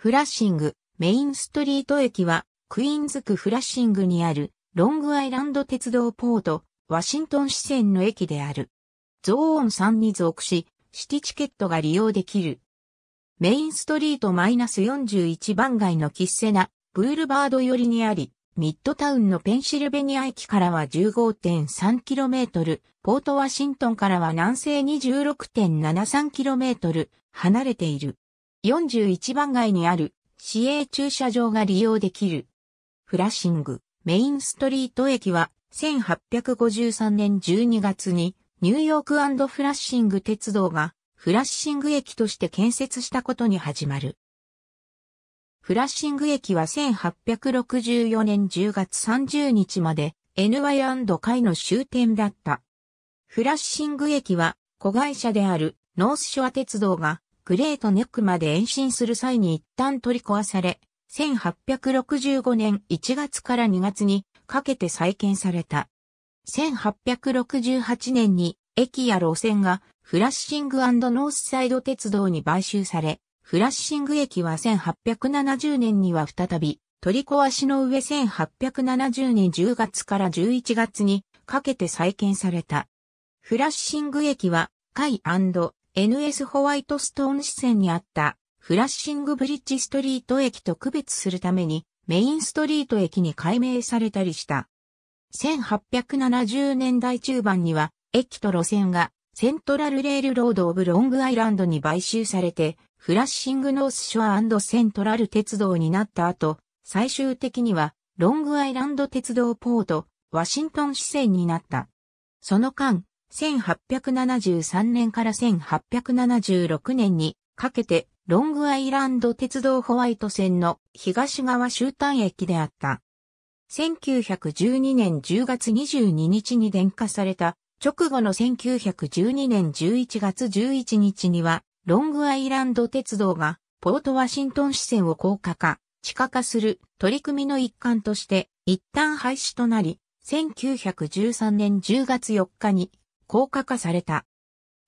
フラッシング、メインストリート駅は、クイーンズ区フラッシングにある、ロングアイランド鉄道ポート、ワシントン支線の駅である。ゾーン3に属し、シティチケットが利用できる。メインストリート -41 番街のキッセナ、ブールバード寄りにあり、ミッドタウンのペンシルベニア駅からは 15.3km、ポートワシントンからは南西 26.73km 離れている。41番街にある市営駐車場が利用できる。フラッシング、メインストリート駅は、1853年12月に、ニューヨークフラッシング鉄道が、フラッシング駅として建設したことに始まる。フラッシング駅は1864年10月30日まで NY& 会の終点だった。フラッシング駅は子会社であるノースショア鉄道がグレートネックまで延伸する際に一旦取り壊され、1865年1月から2月にかけて再建された。1868年に駅や路線がフラッシングノースサイド鉄道に買収され、フラッシング駅は1870年には再び取り壊しの上1870年10月から11月にかけて再建された。フラッシング駅は、海 NS ホワイトストーン支線にあったフラッシングブリッジストリート駅と区別するためにメインストリート駅に改名されたりした。1870年代中盤には駅と路線がセントラルレールロードオブロングアイランドに買収されてフラッシングノースショアセントラル鉄道になった後、最終的にはロングアイランド鉄道ポート、ワシントン支線になった。その間、1873年から1876年にかけてロングアイランド鉄道ホワイト線の東側終端駅であった。1912年10月22日に電化された直後の1912年11月11日にはロングアイランド鉄道がポートワシントン支線を高架化、地下化する取り組みの一環として一旦廃止となり、1913年10月4日に高架化された。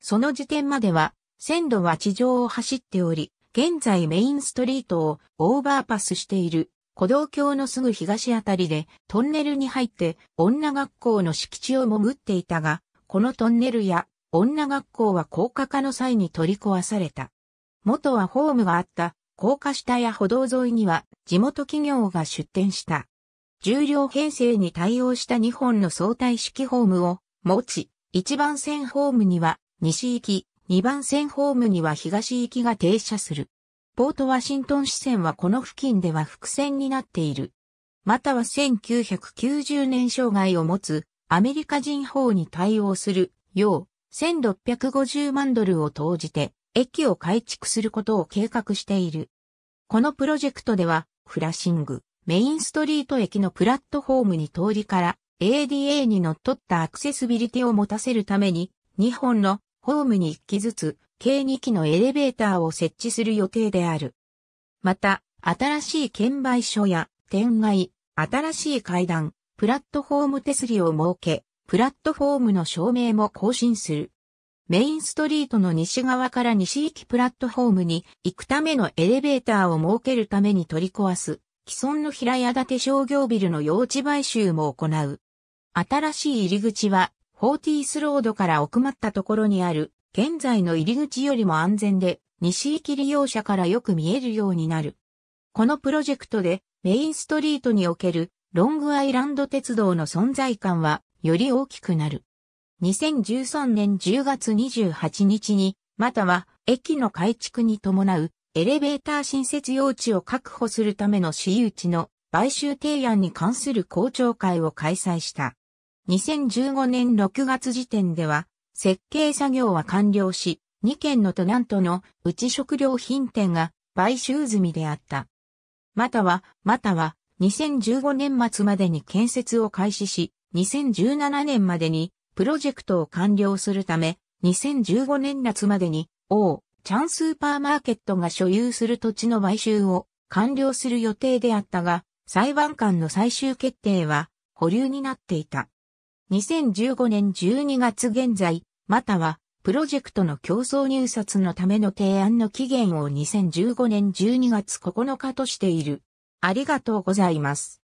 その時点までは、線路は地上を走っており、現在メインストリートをオーバーパスしている古道橋のすぐ東あたりでトンネルに入って女学校の敷地を潜っていたが、このトンネルや女学校は高架化の際に取り壊された。元はホームがあった高架下や歩道沿いには地元企業が出店した。重量編成に対応した2本の相対式ホームを持ち、1番線ホームには西行き、2番線ホームには東行きが停車する。ポートワシントン支線はこの付近では伏線になっている。または1990年障害を持つアメリカ人法に対応するよう1650万ドルを投じて駅を改築することを計画している。このプロジェクトではフラッシング、メインストリート駅のプラットホームに通りから ADA にのっとったアクセシビリティを持たせるために、2本のホームに1機ずつ、計2機のエレベーターを設置する予定である。また、新しい券売所や、店外、新しい階段、プラットフォーム手すりを設け、プラットフォームの照明も更新する。メインストリートの西側から西行きプラットフォームに行くためのエレベーターを設けるために取り壊す、既存の平屋建て商業ビルの用地買収も行う。新しい入り口は、フォーティースロードから奥まったところにある、現在の入り口よりも安全で、西行き利用者からよく見えるようになる。このプロジェクトで、メインストリートにおける、ロングアイランド鉄道の存在感は、より大きくなる。2013年10月28日に、または、駅の改築に伴う、エレベーター新設用地を確保するための私有地の買収提案に関する公聴会を開催した。2015年6月時点では、設計作業は完了し、2件のトナントのうち食料品店が買収済みであった。または、または、2015年末までに建設を開始し、2017年までにプロジェクトを完了するため、2015年夏までに、王、チャンスーパーマーケットが所有する土地の買収を完了する予定であったが、裁判官の最終決定は保留になっていた。2015年12月現在、または、プロジェクトの競争入札のための提案の期限を2015年12月9日としている。ありがとうございます。